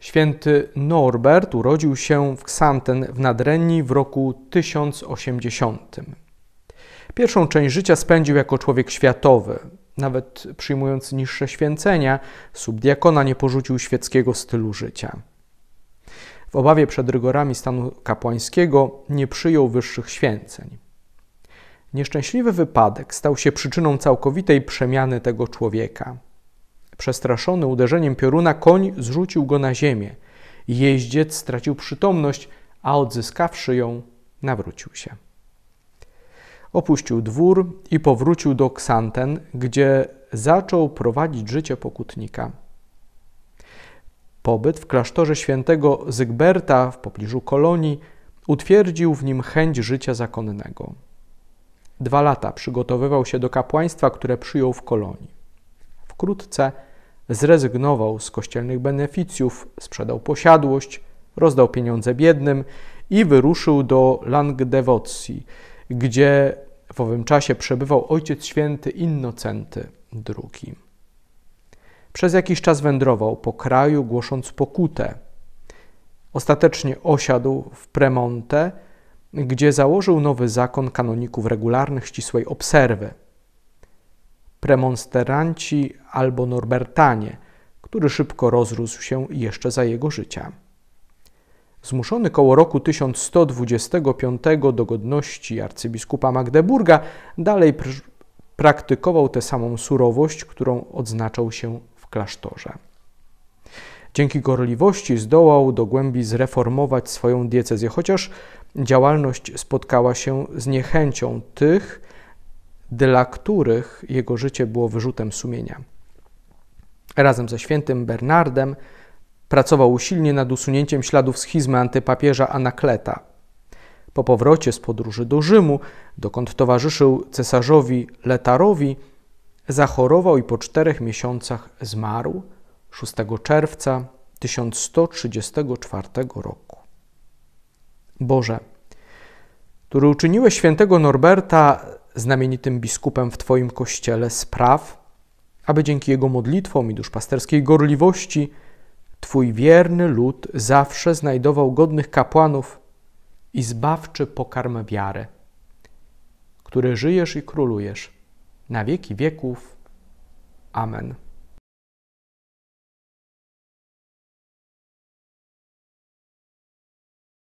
Święty Norbert urodził się w Xanten w Nadrenii w roku 1080. Pierwszą część życia spędził jako człowiek światowy. Nawet przyjmując niższe święcenia, subdiakona nie porzucił świeckiego stylu życia. W obawie przed rygorami stanu kapłańskiego nie przyjął wyższych święceń. Nieszczęśliwy wypadek stał się przyczyną całkowitej przemiany tego człowieka – Przestraszony uderzeniem pioruna koń zrzucił go na ziemię. Jeździec stracił przytomność, a odzyskawszy ją, nawrócił się. Opuścił dwór i powrócił do Ksanten, gdzie zaczął prowadzić życie pokutnika. Pobyt w klasztorze świętego Zygberta w pobliżu Kolonii utwierdził w nim chęć życia zakonnego. Dwa lata przygotowywał się do kapłaństwa, które przyjął w Kolonii. Wkrótce Zrezygnował z kościelnych beneficjów, sprzedał posiadłość, rozdał pieniądze biednym i wyruszył do Langdewocji, gdzie w owym czasie przebywał ojciec święty Innocenty II. Przez jakiś czas wędrował po kraju, głosząc pokutę. Ostatecznie osiadł w Premonte, gdzie założył nowy zakon kanoników regularnych ścisłej obserwy – premonsteranci albo norbertanie, który szybko rozrósł się jeszcze za jego życia. Zmuszony koło roku 1125 do godności arcybiskupa Magdeburga, dalej pr- praktykował tę samą surowość, którą odznaczał się w klasztorze. Dzięki gorliwości zdołał do głębi zreformować swoją diecezję, chociaż działalność spotkała się z niechęcią tych, dla których jego życie było wyrzutem sumienia. Razem ze świętym Bernardem pracował usilnie nad usunięciem śladów schizmy antypapieża Anakleta. Po powrocie z podróży do Rzymu, dokąd towarzyszył cesarzowi Letarowi, zachorował i po czterech miesiącach zmarł 6 czerwca 1134 roku. Boże, który uczyniłeś świętego Norberta znamienitym biskupem w Twoim kościele spraw, aby dzięki jego modlitwom i duszpasterskiej gorliwości Twój wierny lud zawsze znajdował godnych kapłanów i zbawczy pokarm wiary, który żyjesz i królujesz na wieki wieków. Amen.